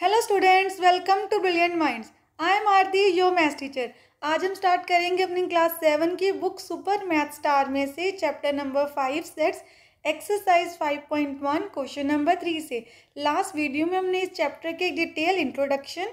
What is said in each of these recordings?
hello students welcome to Brilliant Minds I am Aarti your maths teacher आज हम start करेंगे अपनी क्लास सेवन की बुक सुपर मैथ स्टार में से chapter number five sets exercise five point one question number three से last video में हमने इस चैप्टर के डिटेल इंट्रोडक्शन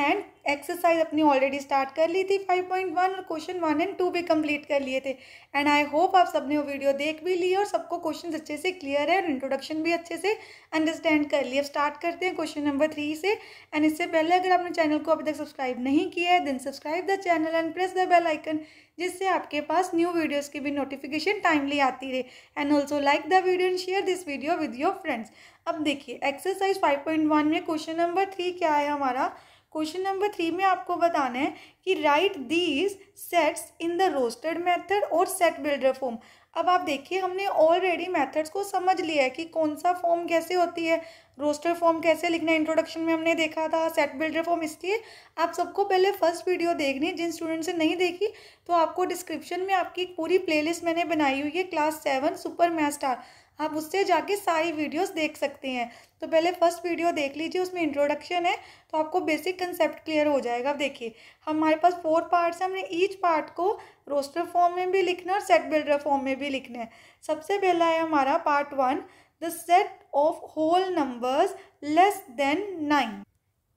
एंड एक्सरसाइज अपनी ऑलरेडी स्टार्ट कर ली थी फाइव पॉइंट वन और क्वेश्चन वन एंड टू भी कंप्लीट कर लिए थे एंड आई होप आप सबने वो वीडियो देख भी ली और सबको क्वेश्चन अच्छे से क्लियर है और इंट्रोडक्शन भी अच्छे से अंडरस्टैंड कर लिए अब स्टार्ट करते हैं क्वेश्चन नंबर थ्री से एंड इससे पहले अगर आपने चैनल को अभी तक सब्सक्राइब नहीं किया है then subscribe the channel and press the bell icon जिससे आपके पास न्यू वीडियोज़ की भी नोटिफिकेशन टाइमली आती रहे and also like the video and share this video with your friends अब देखिए एक्सरसाइज वन में क्वेश्चन नंबर थ्री क्या है हमारा क्वेश्चन नंबर थ्री में आपको बताना है कि right these sets in the roster method और सेट बिल्डर फॉर्म अब आप देखिए हमने ऑलरेडी मेथड्स को समझ लिया है कि कौन सा फॉर्म कैसे होती है रोस्टर फॉर्म कैसे लिखना है इंट्रोडक्शन में हमने देखा था सेट बिल्डर फॉर्म इसलिए आप सबको पहले फर्स्ट वीडियो देखनी जिन स्टूडेंट्स ने नहीं देखी तो आपको डिस्क्रिप्शन में आपकी पूरी प्लेलिस्ट मैंने बनाई हुई है क्लास सेवन सुपर मैस्टार आप उससे जाके सारी वीडियोस देख सकते हैं तो पहले फर्स्ट वीडियो देख लीजिए उसमें इंट्रोडक्शन है तो आपको बेसिक कंसेप्ट क्लियर हो जाएगा अब देखिए हमारे पास फोर पार्ट्स हैं हमने ईच पार्ट को रोस्टर फॉर्म में भी लिखना है और सेट बिल्डर फॉर्म में भी लिखना है सबसे पहला है हमारा part one the set of whole numbers less than nine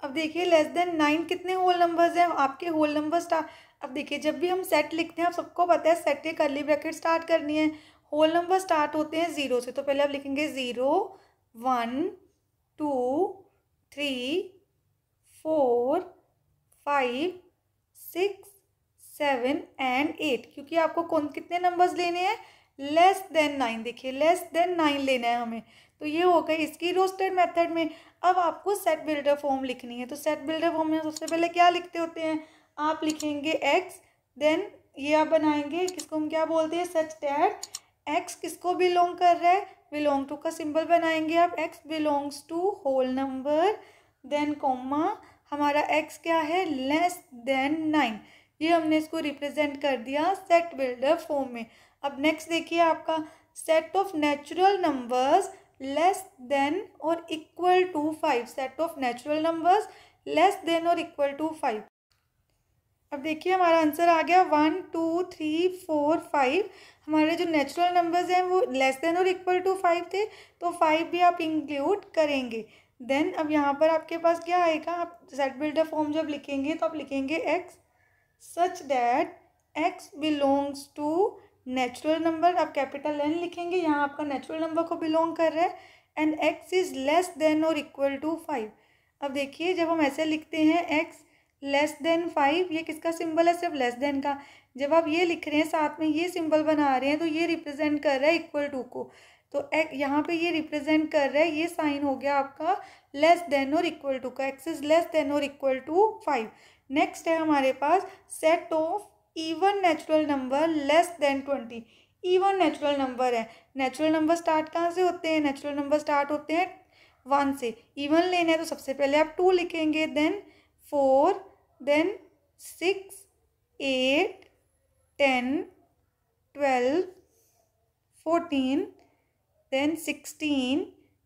अब देखिए लेस देन नाइन कितने होल नंबर्स हैं आपके होल नंबर स्टार्ट अब देखिए जब भी हम सेट लिखते हैं आप सबको पता है सेट के करली ब्रैकेट स्टार्ट करनी है होल नंबर स्टार्ट होते हैं ज़ीरो से तो पहले आप लिखेंगे zero one two three four five six seven and eight क्योंकि आपको कौन कितने नंबर्स लेने हैं लेस देन नाइन देखिए लेस देन नाइन लेना है हमें तो ये हो गया इसकी रोस्टेड मेथड में अब आपको सेट बिल्डर फॉर्म लिखनी है तो सेट बिल्डर फॉर्म में सबसे पहले क्या लिखते होते हैं आप लिखेंगे एक्स देन ये आप बनाएंगे किसको हम क्या बोलते हैं सच डैट एक्स किसको बिलोंग कर रहा है बिलोंग टू का सिंबल बनाएंगे आप x belongs to whole number then comma हमारा एक्स क्या है लेस देन नाइन ये हमने इसको रिप्रेजेंट कर दिया सेट बिल्डर फॉर्म में अब नेक्स्ट देखिए आपका set of natural numbers less than और equal to five set of natural numbers less than और इक्वल टू फाइव अब देखिए हमारा आंसर आ गया one two three four five हमारे जो नेचुरल नंबर्स हैं वो लेस देन और इक्वल टू फाइव थे तो फाइव भी आप इंक्लूड करेंगे देन अब यहाँ पर आपके पास क्या आएगा आप सेट बिल्डर फॉर्म जब लिखेंगे तो आप लिखेंगे x such that x belongs to natural number आप कैपिटल एन लिखेंगे यहाँ आपका नेचुरल नंबर को बिलोंग कर रहा है and x is less than और इक्वल टू फाइव अब देखिए जब हम ऐसे लिखते हैं एक्स लेस देन फाइव ये किसका सिंबल है सिर्फ लेस देन का जब आप ये लिख रहे हैं साथ में ये सिंबल बना रहे हैं तो ये रिप्रेजेंट कर रहा है इक्वल टू को तो यहाँ पे ये रिप्रेजेंट कर रहा है ये साइन हो गया आपका लेस देन और इक्वल टू का एक्स इज लेस देन और इक्वल टू फाइव नेक्स्ट है हमारे पास set of even natural number less than twenty even natural number है नेचुरल नंबर स्टार्ट कहाँ से होते हैं नेचुरल नंबर स्टार्ट होते हैं वन से इवन लेना है तो सबसे पहले आप टू लिखेंगे then four then 6, 8, 10, 12, 14, then sixteen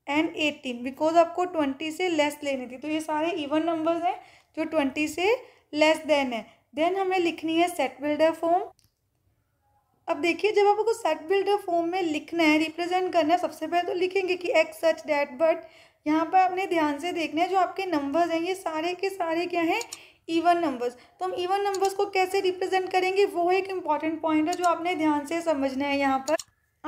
and eighteen because आपको ट्वेंटी से लेस लेनी थी तो ये सारे इवन नंबर्स हैं जो ट्वेंटी से लेस देन है देन हमें लिखनी है सेट बिल्डर फॉर्म अब देखिए जब आपको सेट बिल्डर फॉर्म में लिखना है रिप्रेजेंट करना है सबसे पहले तो लिखेंगे कि एक्स सच डैट बट यहाँ पर आपने ध्यान से देखना है जो आपके नंबर्स हैं ये सारे के सारे क्या हैं इवन नंबर्स तो हम इवन नंबर्स को कैसे रिप्रेजेंट करेंगे वो एक इम्पॉर्टेंट पॉइंट है जो आपने ध्यान से समझना है यहाँ पर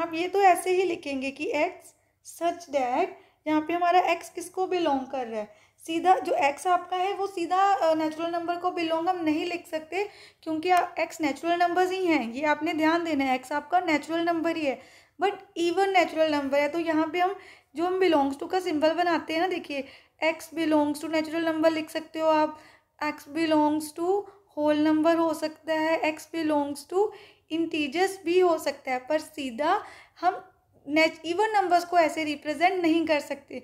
आप ये तो ऐसे ही लिखेंगे कि एक्स सच डैट यहाँ पे हमारा एक्स किसको बिलोंग कर रहा है सीधा जो एक्स आपका है वो सीधा नेचुरल नंबर को बिलोंग हम नहीं लिख सकते क्योंकि आप एक्स नेचुरल नंबर्स ही हैं ये आपने ध्यान देना है एक्स आपका नेचुरल नंबर ही है बट इवन नेचुरल नंबर है तो यहाँ पे हम जो हम बिलोंग्स टू का सिंबल बनाते हैं ना देखिए x belongs to natural number लिख सकते हो आप x belongs to whole number हो सकता है एक्स बिलोंग्स टू इंटीजर्स भी हो सकता है पर सीधा हम नेच इवन नंबर्स को ऐसे रिप्रेजेंट नहीं कर सकते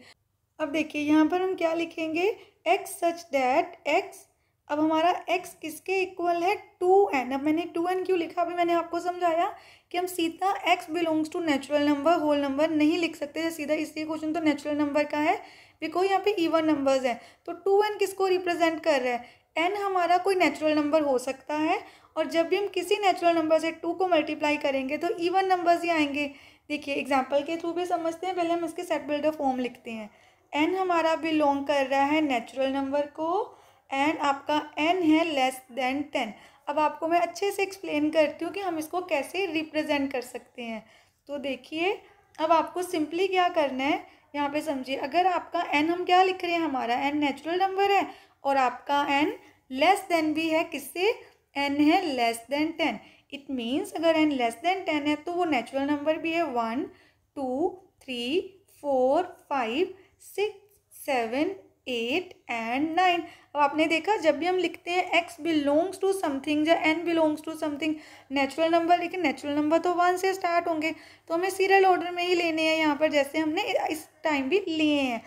अब देखिए यहाँ पर हम क्या लिखेंगे एक्स सच डैट एक्स अब हमारा x किसके इक्वल है टू एन अब मैंने टू एन क्यों लिखा अभी मैंने आपको समझाया कि हम सीधा x belongs to natural number whole number नहीं लिख सकते सीधा इसलिए क्वेश्चन तो नेचुरल नंबर का है देखो यहाँ पे ईवन नंबर्स हैं तो टू एन किसको रिप्रेजेंट कर रहा है एन हमारा कोई नेचुरल नंबर हो सकता है और जब भी हम किसी नेचुरल नंबर से टू को मल्टीप्लाई करेंगे तो ईवन नंबर्स ही आएंगे देखिए एग्जाम्पल के थ्रू भी समझते हैं पहले हम इसके सेट बिल्डर फॉर्म लिखते हैं एन हमारा बिलोंग कर रहा है नेचुरल नंबर को एंड आपका एन है लेस देन टेन अब आपको मैं अच्छे से एक्सप्लेन करती हूँ कि हम इसको कैसे रिप्रेजेंट कर सकते हैं तो देखिए अब आपको सिंपली क्या करना है यहाँ पे समझिए अगर आपका एन हम क्या लिख रहे हैं हमारा एन नेचुरल नंबर है और आपका एन लेस देन भी है किससे एन है less than ten it means अगर एन लेस देन टेन है तो वो नेचुरल नंबर भी है one two three four five six seven eight and nine अब आपने देखा जब भी हम लिखते हैं एक्स बिलोंग्स टू समथिंग या n belongs to something natural number लेकिन नेचुरल नंबर तो वन से स्टार्ट होंगे तो हमें सीरियल ऑर्डर में ही लेने हैं पर जैसे हमने इस टाइम भी लिए हैं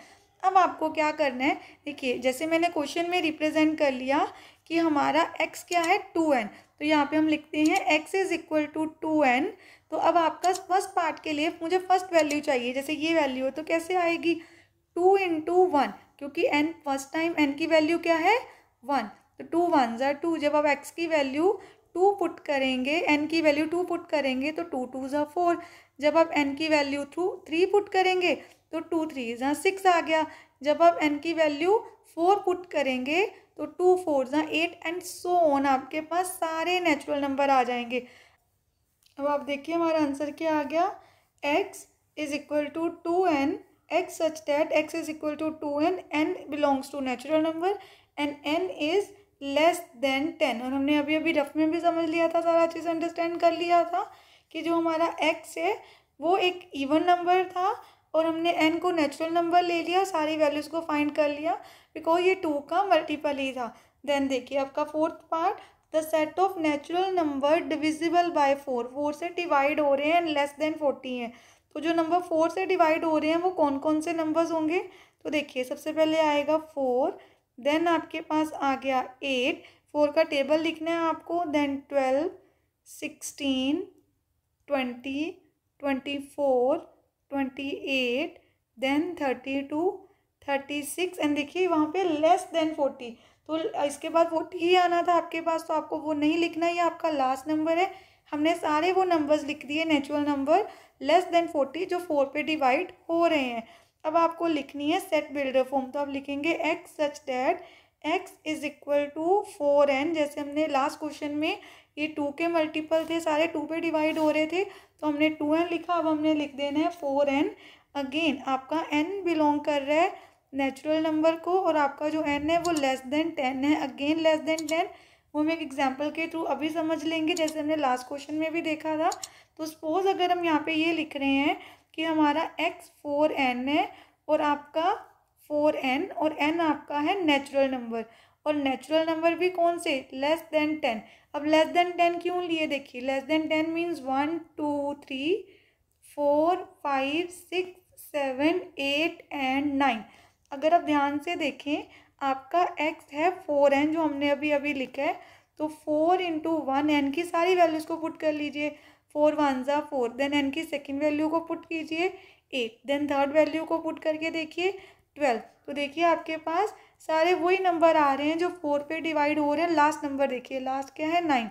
अब आपको क्या करना है देखिए जैसे मैंने क्वेश्चन में रिप्रेजेंट कर लिया कि हमारा x क्या है टू एन तो यहाँ पे हम लिखते हैं x is equal to two n तो अब आपका फर्स्ट पार्ट के लिए मुझे फर्स्ट वैल्यू चाहिए जैसे ये वैल्यू है तो कैसे आएगी टू इंटू वन क्योंकि n फर्स्ट टाइम n की वैल्यू क्या है वन तो टू वन ज़ा टू जब आप x की वैल्यू टू पुट करेंगे n की वैल्यू टू पुट करेंगे तो टू टू ज़ा फोर जब आप एन की वैल्यू थ्रू थ्री पुट करेंगे तो टू थ्री जहाँ सिक्स आ गया जब आप एन की वैल्यू फोर पुट करेंगे तो टू फोर जहाँ एट एंड सो ऑन आपके पास सारे नेचुरल नंबर आ जाएंगे अब आप देखिए हमारा आंसर क्या आ गया x is equal to two n x such that x is equal to two n n belongs to natural number and n is less than ten और हमने अभी अभी रफ में भी समझ लिया था सारा चीज़ अंडरस्टैंड कर लिया था कि जो हमारा एक्स है वो एक इवन नंबर था और हमने एन को नेचुरल नंबर ले लिया सारी वैल्यूज़ को फाइंड कर लिया बिकॉज ये टू का मल्टीपल ही था देन देखिए आपका fourth part the set of natural number divisible by four four से डिवाइड हो रहे हैं लेस देन फोर्टी हैं तो जो नंबर फोर से डिवाइड हो रहे हैं वो कौन कौन से नंबर्स होंगे तो देखिए सबसे पहले आएगा फोर देन आपके पास आ गया एट फोर का टेबल लिखना है आपको then twelve sixteen twenty twenty four twenty eight then thirty two thirty six and देखिए वहाँ पे लेस देन फोर्टी तो इसके बाद फोर्टी ही आना था आपके पास तो आपको वो नहीं लिखना ये आपका लास्ट नंबर है हमने सारे वो नंबर्स लिख दिए natural number less than forty जो फोर पे डिवाइड हो रहे हैं अब आपको लिखनी है सेट बिल्डर फॉर्म तो आप लिखेंगे x such that x is equal to four n जैसे हमने लास्ट क्वेश्चन में ये टू के मल्टीपल थे सारे टू पे डिवाइड हो रहे थे तो हमने टू एन लिखा अब हमने लिख देना है फोर एन अगेन आपका एन बिलोंग कर रहा है नेचुरल नंबर को और आपका जो एन है वो लेस देन टेन है अगेन लेस देन टेन वो हम एक एग्जाम्पल के थ्रू अभी समझ लेंगे जैसे हमने लास्ट क्वेश्चन में भी देखा था तो सपोज अगर हम यहाँ पे ये लिख रहे हैं कि हमारा एक्स फोर एन है और आपका फोर एन और एन आपका है नेचुरल नंबर और नेचुरल नंबर भी कौन से लेस देन टेन अब लेस देन टेन क्यों लिए देखिए less than ten means one two three four five six seven eight and nine अगर आप ध्यान से देखें आपका एक्स है फोर एन जो हमने अभी अभी लिखा है तो फोर इंटू वन एन की सारी वैल्यूज़ को पुट कर लीजिए फोर वन ज़ा फोर देन एन की सेकेंड वैल्यू को पुट कीजिए एट देन थर्ड वैल्यू को पुट करके देखिए ट्वेल्व तो देखिए आपके पास सारे वही नंबर आ रहे हैं जो फोर पे डिवाइड हो रहे हैं लास्ट नंबर देखिए लास्ट क्या है नाइन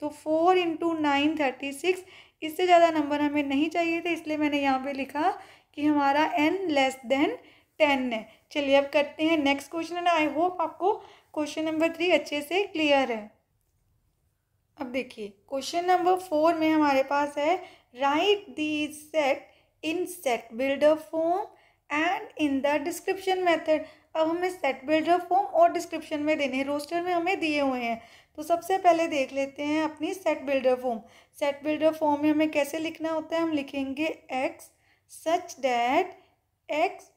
तो four into nine thirty six इससे ज़्यादा नंबर हमें नहीं चाहिए थे इसलिए मैंने यहाँ पे लिखा कि हमारा एन लेस देन टेन है चलिए अब करते हैं नेक्स्ट क्वेश्चन आई होप आपको क्वेश्चन नंबर थ्री अच्छे से क्लियर है अब देखिए क्वेश्चन नंबर फोर में हमारे पास है right the set in set build a form and in the description method अब हमें सेट बिल्डर फॉर्म और डिस्क्रिप्शन में देने हैं रोस्टर में हमें दिए हुए हैं तो सबसे पहले देख लेते हैं अपनी set builder form set builder form में हमें कैसे लिखना होता है हम लिखेंगे एक्स सच डैट एक्स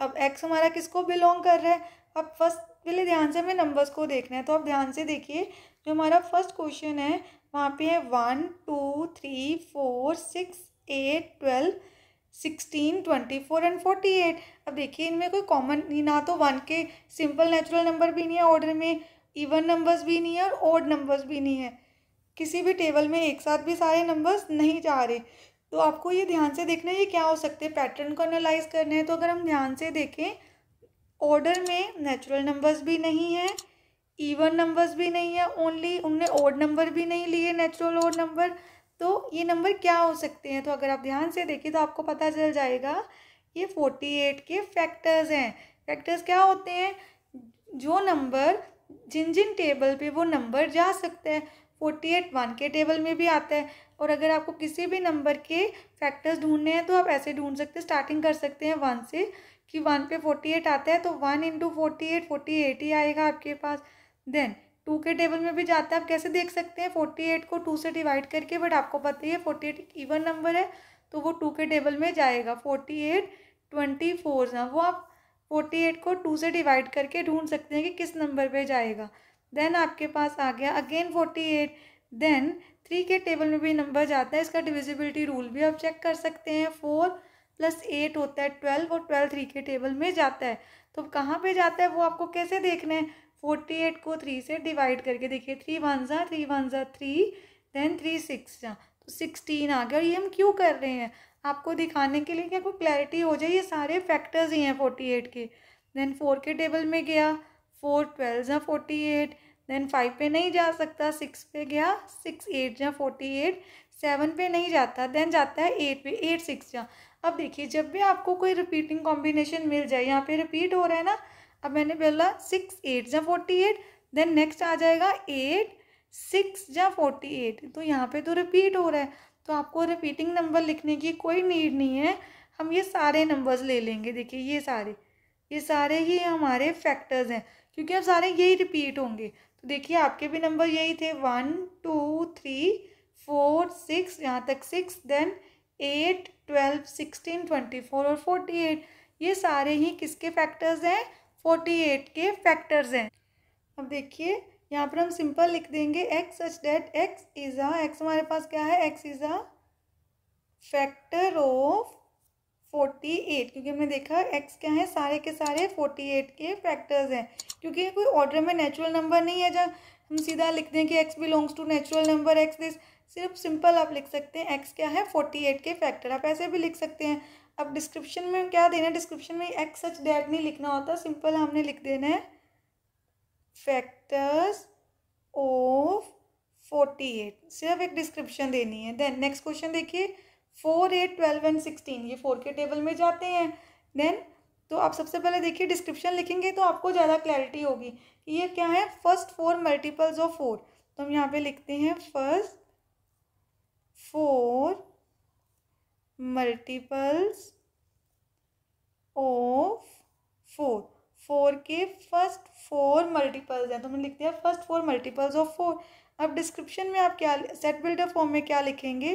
अब एक्स हमारा किसको बिलोंग कर रहा है अब फर्स्ट पहले ध्यान से हमें नंबर्स को देखना है तो आप ध्यान से देखिए जो हमारा फर्स्ट क्वेश्चन है वहाँ पे है one two three four six eight twelve sixteen twenty four and forty eight अब देखिए इनमें कोई कॉमन ना तो वन के सिंपल नेचुरल नंबर भी नहीं है ऑर्डर में इवन नंबर्स भी नहीं है और ओड नंबर्स भी नहीं है किसी भी टेबल में एक साथ भी सारे नंबर्स नहीं जा रहे तो आपको ये ध्यान से देखना है ये क्या हो सकते हैं पैटर्न को अनालाइज करना है तो अगर हम ध्यान से देखें ऑर्डर में नेचुरल नंबर्स भी नहीं है इवन नंबर्स भी नहीं है ओनली उनने ओड नंबर भी नहीं लिए नेचुरल ओड नंबर तो ये नंबर क्या हो सकते हैं तो अगर आप ध्यान से देखें तो आपको पता चल जाएगा ये फोर्टी एट के फैक्टर्स हैं फैक्टर्स क्या होते हैं जो नंबर जिन जिन टेबल पे वो नंबर जा सकते हैं फोर्टी एट वन के टेबल में भी आता है और अगर आपको किसी भी नंबर के फैक्टर्स ढूंढने हैं तो आप ऐसे ढूंढ सकते हैं स्टार्टिंग कर सकते हैं वन से कि वन पे फोर्टी एट आता है तो one into forty eight forty eight ही आएगा आपके पास देन टू के टेबल में भी जाता है आप कैसे देख सकते हैं फोर्टी एट को टू से डिवाइड करके बट आपको पता ही है फोर्टी एट इवन नंबर है तो वो टू के टेबल में जाएगा फोर्टी एट ट्वेंटी फोर ना वो आप फोर्टी एट को टू से डिवाइड करके ढूंढ सकते हैं कि किस नंबर पे जाएगा देन आपके पास आ गया again forty eight then three के टेबल में भी नंबर जाता है इसका डिविजिबिलिटी रूल भी आप चेक कर सकते हैं फोर प्लस एट होता है ट्वेल्व और ट्वेल्व थ्री के टेबल में जाता है तो कहाँ पे जाता है वो आपको कैसे देखना है फोर्टी एट को थ्री से डिवाइड करके देखिए थ्री वन ज़ा थ्री वन ज़ा थ्री देन थ्री सिक्स ज़ा तो सिक्सटीन आ गया और ये हम क्यों कर रहे हैं आपको दिखाने के लिए क्या कोई क्लैरिटी हो जाए ये सारे फैक्टर्स ही हैं फोर्टी एट के देन फोर के टेबल में गया फोर ट्वेल्व जहाँ फोर्टी एट देन फाइव पे नहीं जा सकता सिक्स पे गया सिक्स एट जहाँ फोर्टी एट सेवन पे नहीं जाता देन जाता है एट पे एट सिक्स जहाँ अब देखिए जब भी आपको कोई रिपीटिंग कॉम्बिनेशन मिल जाए यहाँ पे रिपीट हो रहा है ना अब मैंने बोला सिक्स एट जहाँ फोर्टी एट देन नेक्स्ट आ जाएगा एट सिक्स जहाँ फोर्टी एट तो यहाँ पे तो रिपीट हो रहा है तो आपको रिपीटिंग नंबर लिखने की कोई नीड नहीं है हम ये सारे नंबर्स ले लेंगे देखिए ये सारे ये सारे ही हमारे फैक्टर्स हैं क्योंकि अब सारे यही रिपीट होंगे तो देखिए आपके भी नंबर यही थे one two three four six यहाँ तक six then eight twelve sixteen twenty four और फोर्टी एट ये सारे ही किसके फैक्टर्स हैं फोर्टी एट के फैक्टर्स हैं अब देखिए यहाँ पर हम सिंपल लिख देंगे x such that x is a x हमारे पास क्या है x is a factor of forty eight क्योंकि हमने देखा एक्स क्या है सारे के सारे फोर्टी एट के फैक्टर्स हैं क्योंकि कोई ऑर्डर में नेचुरल नंबर नहीं है जब हम सीधा लिख दें कि x belongs to natural number x this सिर्फ सिंपल आप लिख सकते हैं एक्स क्या है फोर्टी एट के फैक्टर आप ऐसे भी लिख सकते हैं अब डिस्क्रिप्शन में क्या देना है डिस्क्रिप्शन में एक्स सच डैट नहीं लिखना होता सिंपल हमने लिख देना है फैक्टर्स ऑफ फोर्टी एट सिर्फ एक डिस्क्रिप्शन देनी है देन नेक्स्ट क्वेश्चन देखिए four eight twelve and sixteen ये फोर के टेबल में जाते हैं देन तो आप सबसे पहले देखिए डिस्क्रिप्शन लिखेंगे तो आपको ज़्यादा क्लैरिटी होगी कि ये क्या है first four multiples of four तो हम यहाँ पे लिखते हैं first four multiples of four four के फर्स्ट फोर मल्टीपल्स हैं तो मैंने लिख दिया first four multiples of four अब डिस्क्रिप्शन में आप क्या सेट बिल्डर फॉर्म में क्या लिखेंगे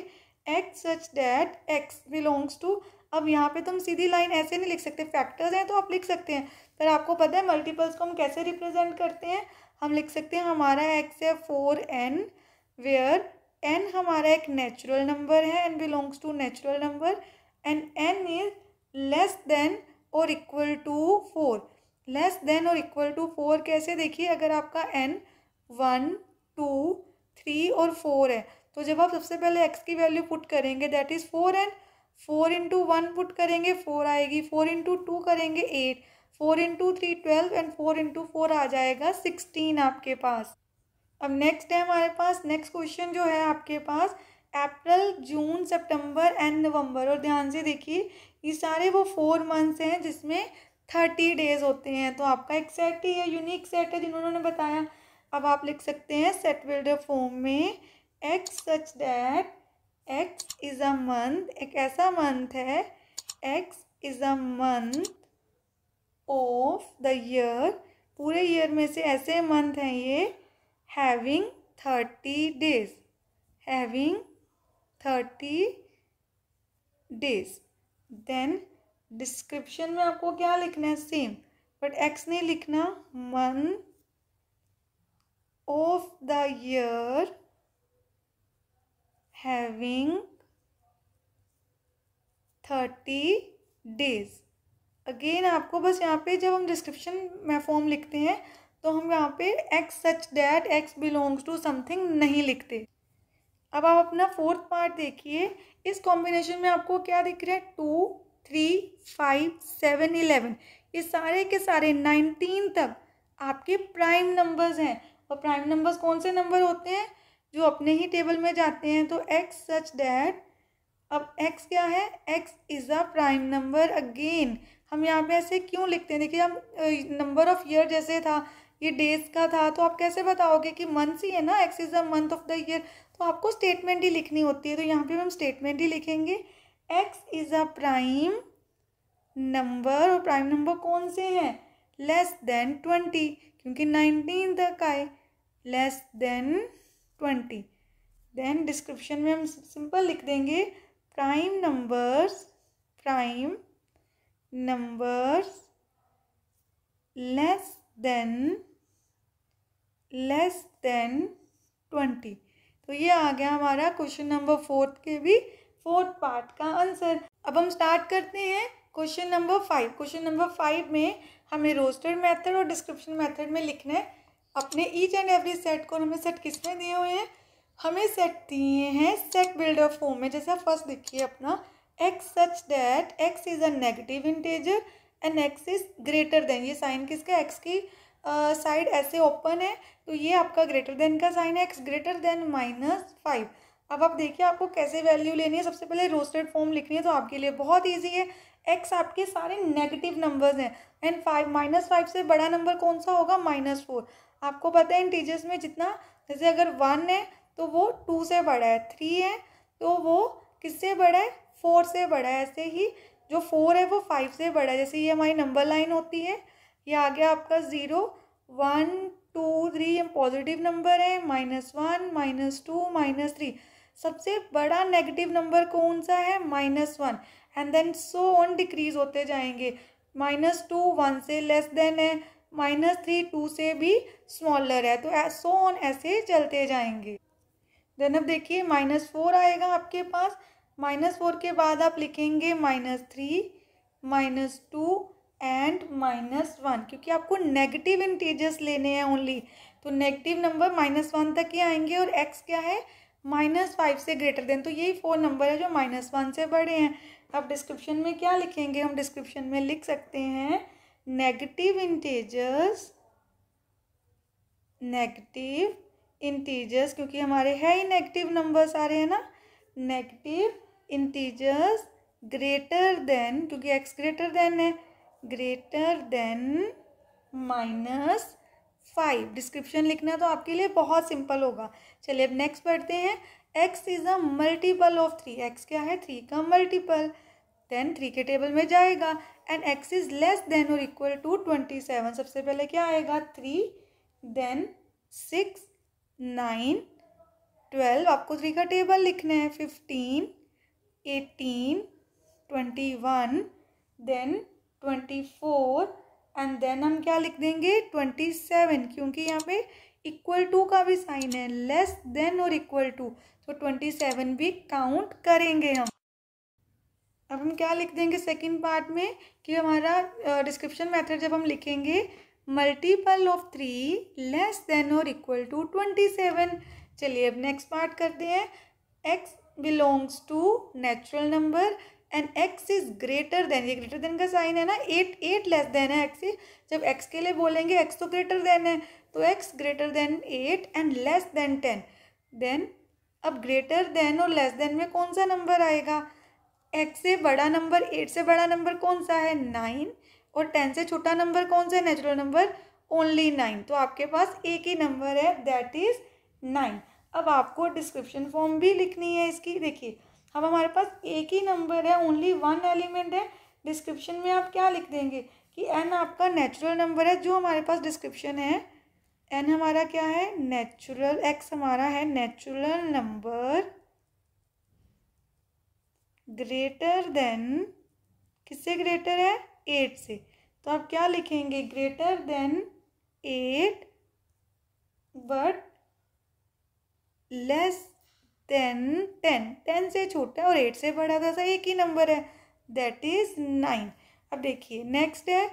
x such that x belongs to अब यहाँ पे तुम तो सीधी लाइन ऐसे नहीं लिख सकते फैक्टर्स हैं तो आप लिख सकते हैं पर आपको पता है मल्टीपल्स को हम कैसे रिप्रेजेंट करते हैं हम लिख सकते हैं हमारा एक्स है फोर एन वेयर एन हमारा एक नेचुरल नंबर है and belongs to natural number and n is less than और equal to four less than और इक्वल टू फोर कैसे देखिए अगर आपका एन वन टू थ्री और फोर है तो जब आप सबसे पहले एक्स की वैल्यू पुट करेंगे that is four n four into one put करेंगे फोर आएगी फोर इंटू टू करेंगे eight four into three twelve and four into four आ जाएगा सिक्सटीन आपके पास अब नेक्स्ट है हमारे पास नेक्स्ट क्वेश्चन जो है आपके पास अप्रैल जून सितंबर एंड नवंबर और ध्यान से देखिए ये सारे वो फोर मंथ्स हैं जिसमें थर्टी डेज होते हैं तो आपका एक सेट ही है यूनिक सेट है जिन्होंने बताया अब आप लिख सकते हैं सेट विल्डर फॉर्म में x such that x is a month एक ऐसा मंथ है x is a month of the year पूरे ईयर में से ऐसे मंथ हैं ये having 30 days having 30 days then description में आपको क्या लिखना है सेम बट एक्स नहीं लिखना month of the year having thirty days again आपको बस यहाँ पे जब हम डिस्क्रिप्शन में फॉर्म लिखते हैं तो हम यहाँ पे x such that x belongs to something नहीं लिखते अब आप अपना फोर्थ पार्ट देखिए इस कॉम्बिनेशन में आपको क्या दिख रहा है two three five seven eleven ये सारे के सारे नाइनटीन तक आपके प्राइम नंबर्स हैं और प्राइम नंबर्स कौन से नंबर होते हैं जो अपने ही टेबल में जाते हैं तो एक्स सच डैट अब एक्स क्या है x is a prime number again हम यहाँ पे ऐसे क्यों लिखते हैं देखिए हम नंबर ऑफ़ ईयर जैसे था ये डेज का था तो आप कैसे बताओगे कि मंथ्स ही है ना x is the month of the year तो आपको स्टेटमेंट ही लिखनी होती है तो यहाँ पे हम स्टेटमेंट ही लिखेंगे x is a prime number और प्राइम नंबर कौन से हैं लेस देन ट्वेंटी क्योंकि नाइनटीन तक आए less than twenty then description में हम सिंपल लिख देंगे prime numbers prime numbers less than less than twenty तो ये आ गया हमारा क्वेश्चन नंबर फोर्थ के भी फोर्थ पार्ट का आंसर अब हम स्टार्ट करते हैं question number five question number five में हमें रोस्टर मेथड और डिस्क्रिप्शन मेथड में लिखना है अपने ईच एंड एवरी सेट को हमें सेट किसने दिए हुए हैं हमें सेट दिए हैं सेट बिल्डर फॉर्म में जैसे फर्स्ट देखिए अपना x such that x is a negative integer and x is greater than ये साइन किसका एक्स की साइड ऐसे ओपन है तो ये आपका ग्रेटर देन का साइन है x greater than minus five अब आप देखिए आपको कैसे वैल्यू लेनी है सबसे पहले रोस्टेड फॉर्म लिखनी है तो आपके लिए बहुत ईजी है एक्स आपके सारे नेगेटिव नंबर्स हैं एंड फाइव माइनस फाइव से बड़ा नंबर कौन सा होगा माइनस फोर आपको पता है इन टीजर्स में जितना जैसे अगर वन है तो वो टू से बड़ा है थ्री है तो वो किससे बड़ा है फोर से बड़ा है ऐसे ही जो फोर है वो फाइव से बड़ा है जैसे ये हमारी नंबर लाइन होती है ये आ गया आपका ज़ीरो वन टू थ्री ये पॉजिटिव नंबर है minus one minus two minus three सबसे बड़ा नेगेटिव नंबर कौन सा है minus one and then so on decrease होते जाएंगे माइनस टू वन से लेस देन है माइनस थ्री टू से भी स्मॉलर है तो सो ऑन ऐसे चलते जाएंगे देन अब देखिए माइनस फोर आएगा आपके पास माइनस फोर के बाद आप लिखेंगे minus three minus two and minus one क्योंकि आपको नेगेटिव इंटीजर्स लेने हैं ओनली तो नेगेटिव नंबर माइनस वन तक ही आएंगे और एक्स क्या है माइनस फाइव से ग्रेटर देन तो यही फोर नंबर है जो माइनस वन से बड़े हैं अब डिस्क्रिप्शन में क्या लिखेंगे हम डिस्क्रिप्शन में लिख सकते हैं नेगेटिव इंटीजर्स नेगेटिव इंटीजर्स क्योंकि हमारे है ही नेगेटिव नंबर रहे हैं ना नेगेटिव इंटीजर्स ग्रेटर देन क्योंकि एक्स ग्रेटर देन है greater than minus five description लिखना तो आपके लिए बहुत सिंपल होगा चलिए अब नेक्स्ट पढ़ते हैं x is a multiple of three x क्या है थ्री का मल्टीपल देन थ्री के टेबल में जाएगा and x is less than और इक्वल टू ट्वेंटी सेवन सबसे पहले क्या आएगा three then six nine twelve आपको थ्री का टेबल लिखना है fifteen eighteen twenty one then twenty four and then हम क्या लिख देंगे ट्वेंटी सेवन क्योंकि यहाँ पे इक्वल टू का भी साइन है लेस देन और इक्वल टू तो ट्वेंटी सेवन भी काउंट करेंगे हम अब हम क्या लिख देंगे सेकेंड पार्ट में कि हमारा डिस्क्रिप्शन मेथड जब हम लिखेंगे multiple of three less than और इक्वल टू ट्वेंटी सेवन चलिए अब नेक्स्ट पार्ट करते हैं x belongs to natural number and x is greater than ये ग्रेटर देन का साइन है ना एट एट लेस देन है एक्स जब एक्स के लिए बोलेंगे एक्स तो ग्रेटर देन है तो x greater than eight and less than ten then अब ग्रेटर देन और लेस देन में कौन सा नंबर आएगा एक्स से बड़ा नंबर एट से बड़ा नंबर कौन सा है नाइन और टेन से छोटा नंबर कौन सा है नेचुरल नंबर ओनली नाइन तो आपके पास एक ही नंबर है दैट इज़ नाइन अब आपको डिस्क्रिप्शन फॉर्म भी लिखनी है इसकी देखिए अब हमारे पास एक ही नंबर है ओनली वन एलिमेंट है डिस्क्रिप्शन में आप क्या लिख देंगे कि एन आपका नेचुरल नंबर है जो हमारे पास डिस्क्रिप्शन है एन हमारा क्या है नेचुरल एक्स हमारा है नेचुरल नंबर ग्रेटर देन किससे ग्रेटर है एट से तो आप क्या लिखेंगे greater than eight but less ten ten ten से छोटा और एट से बड़ा था ऐसा एक ही नंबर है दैट इज नाइन अब देखिए नेक्स्ट है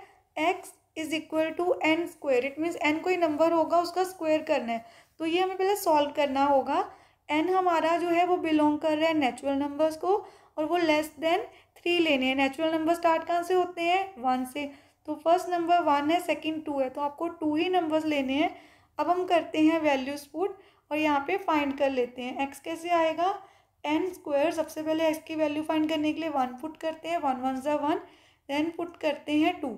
x is equal to n square it means n कोई नंबर होगा उसका स्क्वायर करना है तो ये हमें पहले सॉल्व करना होगा एन हमारा जो है वो बिलोंग कर रहा है नेचुरल नंबर्स को और वो लेस देन थ्री लेने हैं नेचुरल नंबर स्टार्ट कहाँ से होते हैं वन से तो फर्स्ट नंबर वन है सेकंड टू है तो आपको टू ही नंबर्स लेने हैं अब हम करते हैं वैल्यूज पुट और यहाँ पे फाइंड कर लेते हैं एक्स कैसे आएगा एन स्क्वायर सबसे पहले एक्स की वैल्यू फाइंड करने के लिए वन पुट करते हैं वन वन ज़ा वन देन पुट करते हैं टू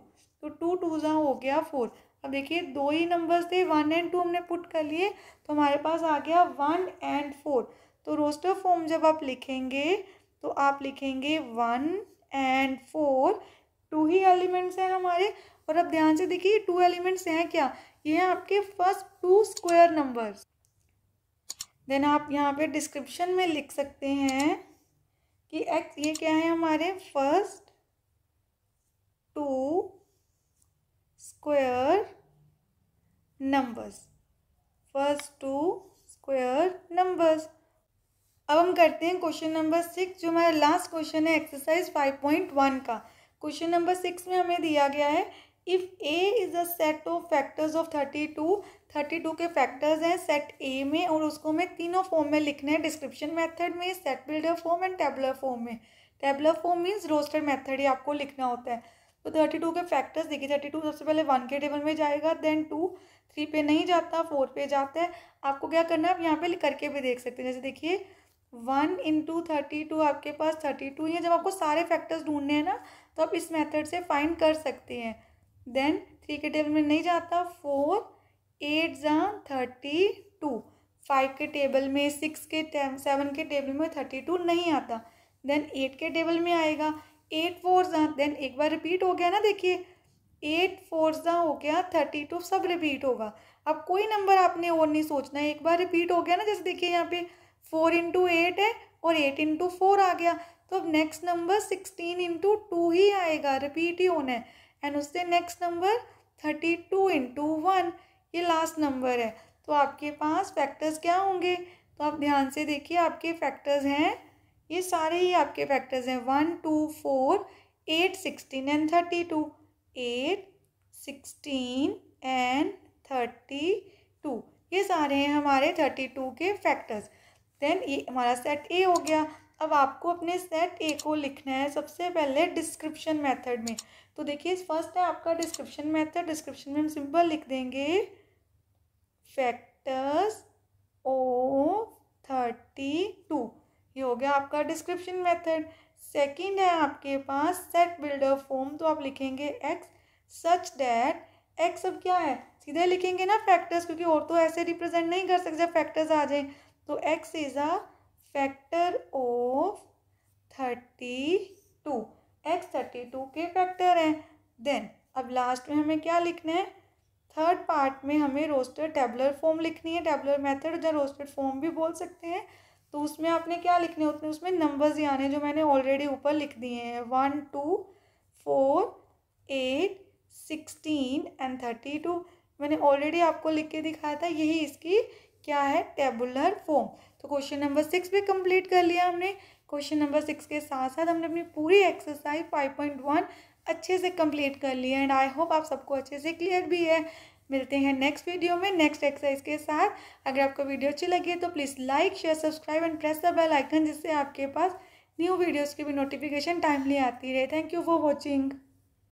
तो टू टू ज़ा हो गया फोर अब देखिए दो ही नंबर्स थे वन एंड टू हमने पुट कर लिए तो हमारे पास आ गया वन एंड फोर तो रोस्टर फॉर्म जब आप लिखेंगे तो आप लिखेंगे वन एंड फोर टू ही एलिमेंट्स हैं हमारे और अब ध्यान से देखिए टू एलिमेंट्स हैं क्या ये हैं आपके first two square numbers then आप यहाँ पे डिस्क्रिप्शन में लिख सकते हैं कि एक्स ये क्या है हमारे first two square numbers first two square numbers अब हम करते हैं क्वेश्चन नंबर सिक्स जो हमारा लास्ट क्वेश्चन है एक्सरसाइज फाइव पॉइंट वन का क्वेश्चन नंबर सिक्स में हमें दिया गया है if A is a set of factors of thirty two thirty two के फैक्टर्स हैं सेट ए में और उसको मैं तीनों फॉर्म में लिखना है डिस्क्रिप्शन मेथड में set builder form and tabular form में tabular form means roster method ही आपको लिखना होता है तो थर्टी टू के फैक्टर्स देखिए थर्टी टू सबसे पहले वन के टेबल में जाएगा देन टू थ्री पे नहीं जाता फोर पे जाता है आपको क्या करना है आप यहाँ पे करके भी देख सकते हैं जैसे देखिए वन इंटू थर्टी टू आपके पास थर्टी टू या है जब आपको सारे फैक्टर्स ढूंढने हैं ना तो आप इस मेथड से फाइंड कर सकते हैं देन थ्री के टेबल में नहीं जाता फोर एट जा थर्टी टू फाइव के टेबल में सिक्स के सेवन के टेबल में थर्टी टू नहीं आता देन एट के टेबल में आएगा एट फोर जा देन एक बार रिपीट हो गया ना देखिए एट फोर जा हो गया थर्टी टू सब रिपीट होगा अब कोई नंबर आपने और नहीं सोचना है एक बार रिपीट हो गया ना जैसे देखिए यहाँ पे फोर इंटू एट है और एट इंटू फोर आ गया तो अब next number sixteen into two ही आएगा रिपीट ही होना है एंड उससे next number thirty two into one ये लास्ट नंबर है तो आपके पास फैक्टर्स क्या होंगे तो आप ध्यान से देखिए आपके फैक्टर्स हैं ये सारे ही आपके फैक्टर्स हैं one two four eight sixteen and thirty two eight sixteen and thirty two ये सारे हैं हमारे थर्टी टू के फैक्टर्स देन ये हमारा सेट ए हो गया अब आपको अपने सेट ए को लिखना है सबसे पहले डिस्क्रिप्शन मेथड में तो देखिए फर्स्ट है आपका डिस्क्रिप्शन मेथड डिस्क्रिप्शन में हम सिंपल लिख देंगे फैक्टर्स ओ थर्टी टू ये हो गया आपका डिस्क्रिप्शन मेथड सेकंड है आपके पास सेट बिल्डर फॉर्म तो आप लिखेंगे एक्स सच डैट एक्स अब क्या है सीधे लिखेंगे ना फैक्टर्स क्योंकि और तो ऐसे रिप्रेजेंट नहीं कर सकते फैक्टर्स आ जाए तो x is a factor of thirty two x thirty two के फैक्टर हैं देन अब लास्ट में हमें क्या लिखना है थर्ड पार्ट में हमें रोस्टेड टेबलर फॉर्म लिखनी है टेबलर मेथड या रोस्टेड फॉर्म भी बोल सकते हैं तो उसमें आपने क्या लिखने होते हैं उसमें नंबर्स ही आने जो मैंने ऑलरेडी ऊपर लिख दिए हैं one two four eight sixteen and thirty two मैंने ऑलरेडी आपको लिख के दिखाया था यही इसकी क्या है टेबुलर फॉर्म तो क्वेश्चन नंबर सिक्स भी कंप्लीट कर लिया हमने क्वेश्चन नंबर सिक्स के साथ साथ हमने अपनी पूरी एक्सरसाइज फाइव पॉइंट वन अच्छे से कंप्लीट कर लिया एंड आई होप आप सबको अच्छे से क्लियर भी है मिलते हैं नेक्स्ट वीडियो में नेक्स्ट एक्सरसाइज के साथ अगर आपको वीडियो अच्छी लगी है तो please like share subscribe and press the bell icon जिससे आपके पास न्यू वीडियोज़ की भी नोटिफिकेशन टाइमली आती रहे थैंक यू फॉर वॉचिंग